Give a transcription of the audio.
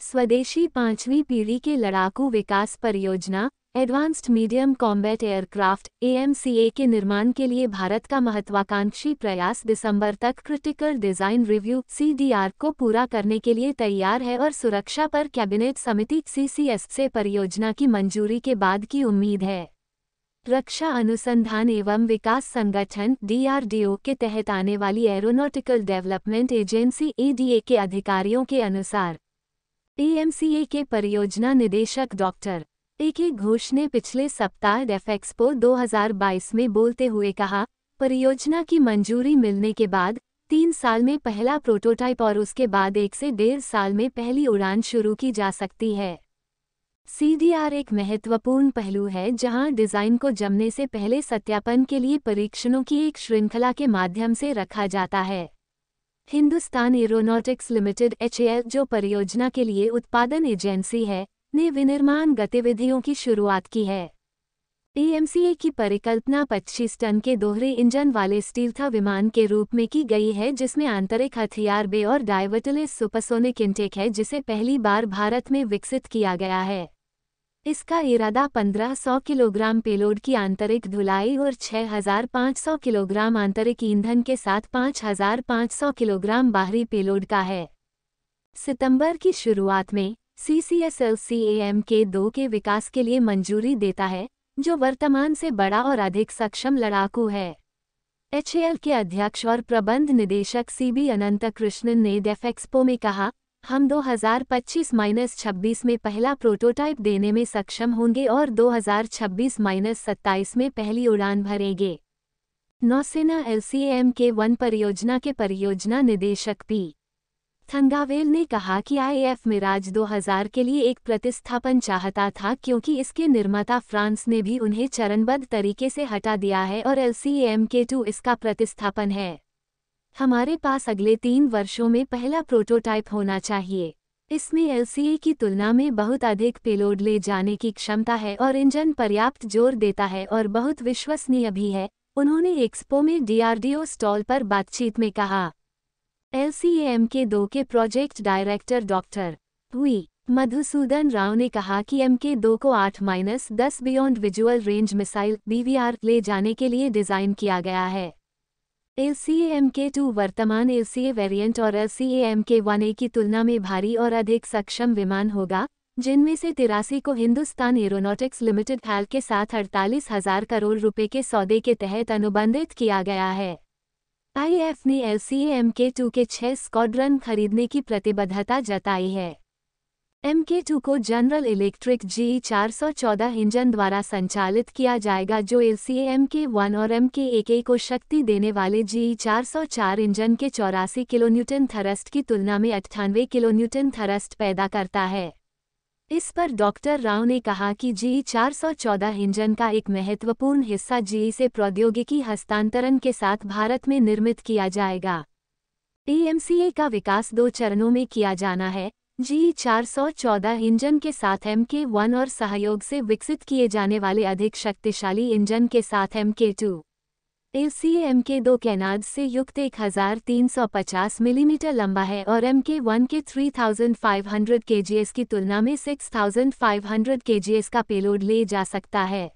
स्वदेशी पांचवी पीढ़ी के लड़ाकू विकास परियोजना advanced medium combat aircraft AMCA के निर्माण के लिए भारत का महत्वाकांक्षी प्रयास दिसंबर तक क्रिटिकल डिजाइन रिव्यू सीडीआर को पूरा करने के लिए तैयार है और सुरक्षा पर कैबिनेट समिति सीसीएस से परियोजना की मंजूरी के बाद की उम्मीद है रक्षा अनुसंधान एवं विकास संगठन डीआरडीओ के तहत आने वाली एरोनॉटिकल डेवलपमेंट एजेंसी एडीए के अधिकारियों के अनुसार एएमसीए के परियोजना निदेशक डॉक्टर ए के घोष ने पिछले सप्ताह डेफ एक्सपो 2022 में बोलते हुए कहा परियोजना की मंजूरी मिलने के बाद तीन साल में पहला प्रोटोटाइप और उसके बाद एक से डेढ़ साल में पहली उड़ान शुरू की जा सकती है सीडीआर एक महत्वपूर्ण पहलू है जहां डिज़ाइन को जमने से पहले सत्यापन के लिए परीक्षणों की एक श्रृंखला के माध्यम से रखा जाता है हिंदुस्तान एरोनॉटिक्स लिमिटेड एच जो परियोजना के लिए उत्पादन एजेंसी है ने विनिर्माण गतिविधियों की शुरुआत की है एएमसीए की परिकल्पना 25 टन के दोहरे इंजन वाले स्टील्था विमान के रूप में की गई है जिसमें आंतरिक हथियार बे और डायवर्टलेस सुपरसोनिक इंटेक है जिसे पहली बार भारत में विकसित किया गया है इसका इरादा 1500 किलोग्राम पेलोड की आंतरिक धुलाई और 6500 किलोग्राम आंतरिक ईंधन के साथ 5500 किलोग्राम बाहरी पेलोड का है सितंबर की शुरुआत में C C S L C M K दो के विकास के लिए मंजूरी देता है जो वर्तमान से बड़ा और अधिक सक्षम लड़ाकू है एच के अध्यक्ष और प्रबंध निदेशक सी बी अनंत कृष्णन ने डेफ एक्सपो में कहा हम 2025-26 में पहला प्रोटोटाइप देने में सक्षम होंगे और 2026-27 में पहली उड़ान भरेंगे नौसेना एलसीएम के वन परियोजना के परियोजना निदेशक पी थंगावेल ने कहा कि आईएफ मिराज 2000 के लिए एक प्रतिस्थापन चाहता था क्योंकि इसके निर्माता फ्रांस ने भी उन्हें चरणबद्ध तरीके से हटा दिया है और एलसीएम के टू इसका प्रतिस्थापन है हमारे पास अगले तीन वर्षों में पहला प्रोटोटाइप होना चाहिए इसमें एलसीए की तुलना में बहुत अधिक पेलोड ले जाने की क्षमता है और इंजन पर्याप्त जोर देता है और बहुत विश्वसनीय भी है उन्होंने एक्सपो में डीआरडीओ स्टॉल पर बातचीत में कहा एलसीएम के दो के प्रोजेक्ट डायरेक्टर डॉक्टर हुई मधुसूदन राव ने कहा कि एम के दो को आठ माइनस दस beyond visual range missile BVR ले जाने के लिए डिज़ाइन किया गया है L C M K two वर्तमान एल सी ए वेरियंट और L C M K one A की तुलना में भारी और अधिक सक्षम विमान होगा जिनमें से तिरासी को हिंदुस्तान एरोनॉटिक्स लिमिटेड हाल के साथ अड़तालीस हजार करोड़ रुपए के सौदे के तहत अनुबंधित किया गया है आई एफ ने L C M K two के छह स्क्वाड्रन खरीदने की प्रतिबद्धता जताई है एम के टू को जनरल इलेक्ट्रिक जी चार सौ चौदह इंजन द्वारा संचालित किया जाएगा जो L C M K one और एम के एक को शक्ति देने वाले जी चार सौ चार इंजन के चौरासी किलोन्यूटन थरस्ट की तुलना में अट्ठानवे किलोन्यूटन थरस्ट पैदा करता है इस पर डॉक्टर राव ने कहा कि जी चार सौ चौदह इंजन का एक महत्वपूर्ण हिस्सा जी से प्रौद्योगिकी हस्तांतरण के साथ भारत में निर्मित किया जाएगा एएमसीए का विकास दो चरणों में किया जाना है जी 414 इंजन के साथ एम के वन और सहयोग से विकसित किए जाने वाले अधिक शक्तिशाली इंजन के साथ M K to AC M K दो कैनाड से युक्त 1350 मिलीमीटर लंबा है और एम के वन के 3500 केजीएस की तुलना में 6500 केजीएस का पेलोड ले जा सकता है